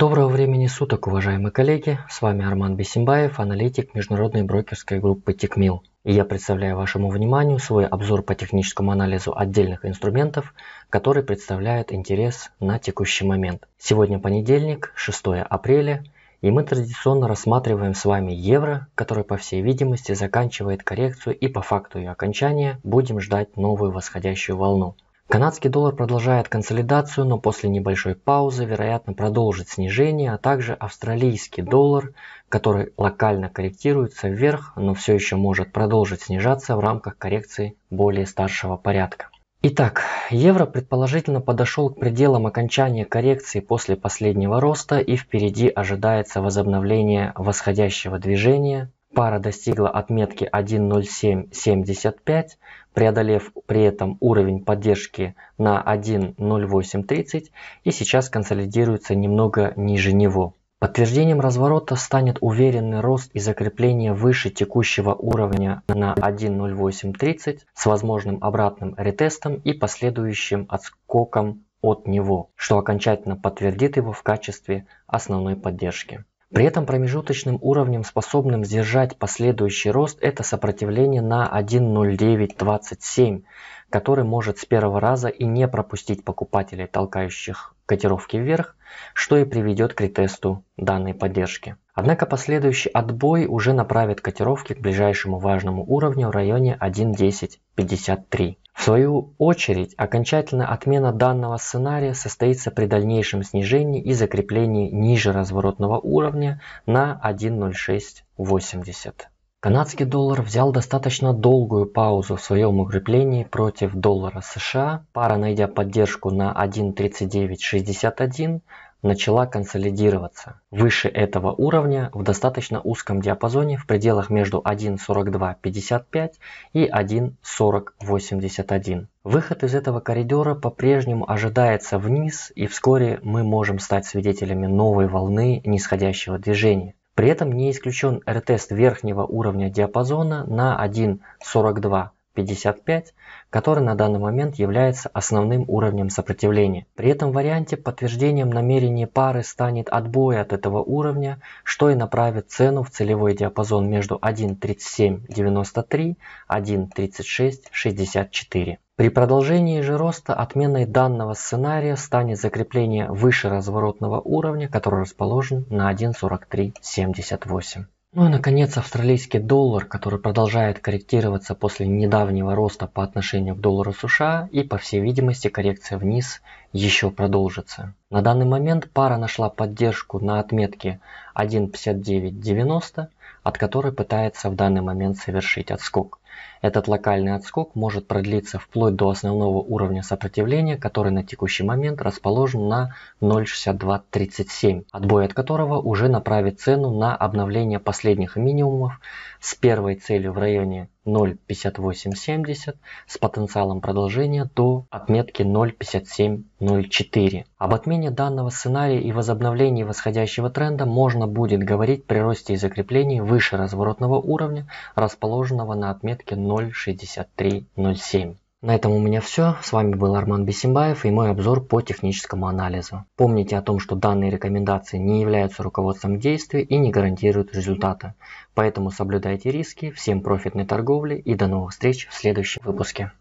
Доброго времени суток, уважаемые коллеги! С вами Арман Бесимбаев, аналитик международной брокерской группы Тикмил. И я представляю вашему вниманию свой обзор по техническому анализу отдельных инструментов, который представляет интерес на текущий момент. Сегодня понедельник, 6 апреля, и мы традиционно рассматриваем с вами евро, который по всей видимости заканчивает коррекцию и по факту ее окончания будем ждать новую восходящую волну. Канадский доллар продолжает консолидацию, но после небольшой паузы, вероятно, продолжит снижение, а также австралийский доллар, который локально корректируется вверх, но все еще может продолжить снижаться в рамках коррекции более старшего порядка. Итак, евро предположительно подошел к пределам окончания коррекции после последнего роста и впереди ожидается возобновление восходящего движения, Пара достигла отметки 1.0775, преодолев при этом уровень поддержки на 1.0830 и сейчас консолидируется немного ниже него. Подтверждением разворота станет уверенный рост и закрепление выше текущего уровня на 1.0830 с возможным обратным ретестом и последующим отскоком от него, что окончательно подтвердит его в качестве основной поддержки. При этом промежуточным уровнем, способным сдержать последующий рост, это сопротивление на 1.0927, который может с первого раза и не пропустить покупателей, толкающих котировки вверх, что и приведет к ретесту данной поддержки. Однако последующий отбой уже направит котировки к ближайшему важному уровню в районе 1.1053. В свою очередь, окончательная отмена данного сценария состоится при дальнейшем снижении и закреплении ниже разворотного уровня на 1.0680. Канадский доллар взял достаточно долгую паузу в своем укреплении против доллара США. Пара, найдя поддержку на 1.3961, начала консолидироваться. Выше этого уровня в достаточно узком диапазоне в пределах между 1.4255 и 1.4081. Выход из этого коридора по-прежнему ожидается вниз и вскоре мы можем стать свидетелями новой волны нисходящего движения. При этом не исключен ретест верхнего уровня диапазона на 1.4255, который на данный момент является основным уровнем сопротивления. При этом варианте подтверждением намерения пары станет отбой от этого уровня, что и направит цену в целевой диапазон между 1.3793 и 1.3664. При продолжении же роста отменой данного сценария станет закрепление выше разворотного уровня, который расположен на 1.4378. Ну и наконец австралийский доллар, который продолжает корректироваться после недавнего роста по отношению к доллару США и по всей видимости коррекция вниз еще продолжится. На данный момент пара нашла поддержку на отметке 1.5990, от которой пытается в данный момент совершить отскок. Этот локальный отскок может продлиться вплоть до основного уровня сопротивления, который на текущий момент расположен на 0.6237, отбой от которого уже направит цену на обновление последних минимумов с первой целью в районе 0.5870 с потенциалом продолжения до отметки 0.5704. Об отмене данного сценария и возобновлении восходящего тренда можно будет говорить при росте и закреплении выше разворотного уровня, расположенного на отметке 0.6307. На этом у меня все. С вами был Арман Бесимбаев и мой обзор по техническому анализу. Помните о том, что данные рекомендации не являются руководством действий и не гарантируют результата. Поэтому соблюдайте риски, всем профитной торговли и до новых встреч в следующем выпуске.